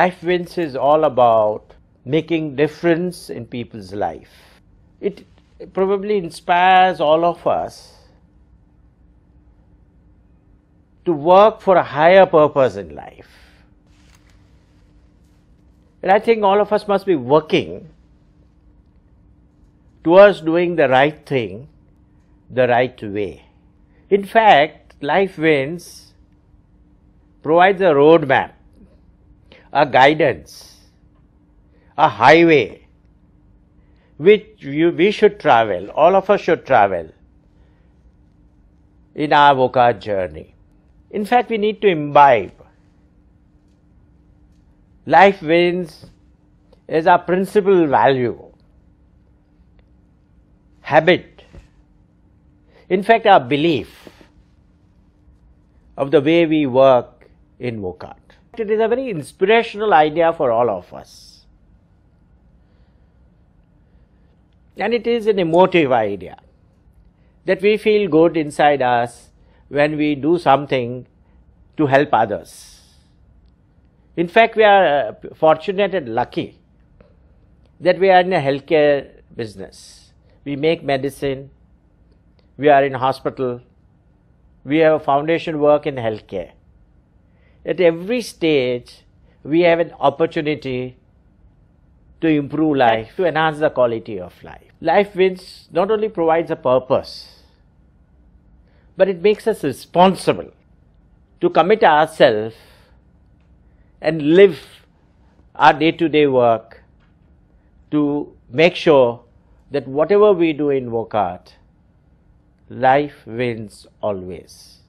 Life Wins is all about making difference in people's life. It probably inspires all of us to work for a higher purpose in life. And I think all of us must be working towards doing the right thing the right way. In fact, Life Wins provides a roadmap a guidance, a highway which you, we should travel, all of us should travel in our voca journey. In fact, we need to imbibe. Life wins is our principal value, habit, in fact, our belief of the way we work in Vokat. It is a very inspirational idea for all of us. And it is an emotive idea that we feel good inside us when we do something to help others. In fact, we are uh, fortunate and lucky that we are in a healthcare business. We make medicine, we are in hospital, we have foundation work in healthcare. At every stage, we have an opportunity to improve life, to enhance the quality of life. Life wins not only provides a purpose, but it makes us responsible to commit ourselves and live our day-to-day -day work to make sure that whatever we do in work art, life wins always.